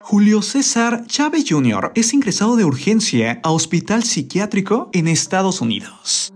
Julio César Chávez Jr. es ingresado de urgencia a hospital psiquiátrico en Estados Unidos.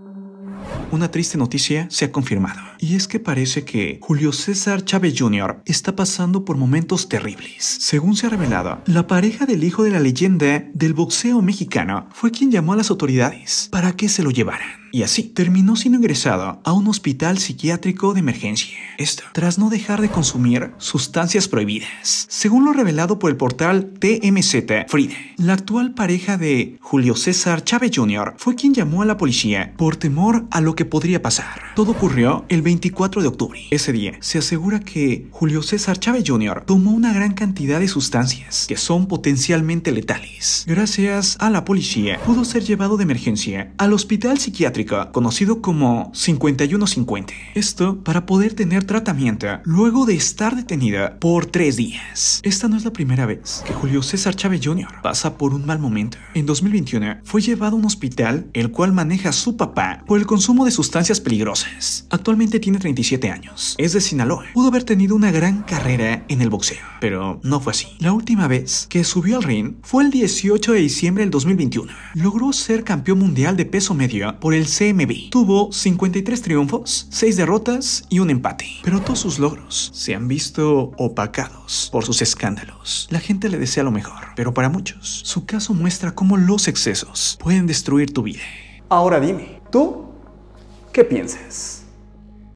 Una triste noticia se ha confirmado, y es que parece que Julio César Chávez Jr. está pasando por momentos terribles. Según se ha revelado, la pareja del hijo de la leyenda del boxeo mexicano fue quien llamó a las autoridades para que se lo llevaran y así terminó siendo ingresado a un hospital psiquiátrico de emergencia. Esto tras no dejar de consumir sustancias prohibidas. Según lo revelado por el portal TMZ Fride, la actual pareja de Julio César Chávez Jr. fue quien llamó a la policía por temor a lo que podría pasar. Todo ocurrió el 24 de octubre. Ese día se asegura que Julio César Chávez Jr. tomó una gran cantidad de sustancias que son potencialmente letales. Gracias a la policía pudo ser llevado de emergencia al hospital psiquiátrico conocido como 5150. Esto para poder tener tratamiento luego de estar detenida por tres días. Esta no es la primera vez que Julio César Chávez Jr. pasa por un mal momento. En 2021 fue llevado a un hospital el cual maneja su papá por el consumo de sustancias peligrosas. Actualmente tiene 37 años, es de Sinaloa. Pudo haber tenido una gran carrera en el boxeo, pero no fue así. La última vez que subió al ring fue el 18 de diciembre del 2021. Logró ser campeón mundial de peso medio por el CMB. Tuvo 53 triunfos, 6 derrotas y un empate. Pero todos sus logros se han visto opacados por sus escándalos. La gente le desea lo mejor, pero para muchos, su caso muestra cómo los excesos pueden destruir tu vida. Ahora dime, ¿tú qué piensas?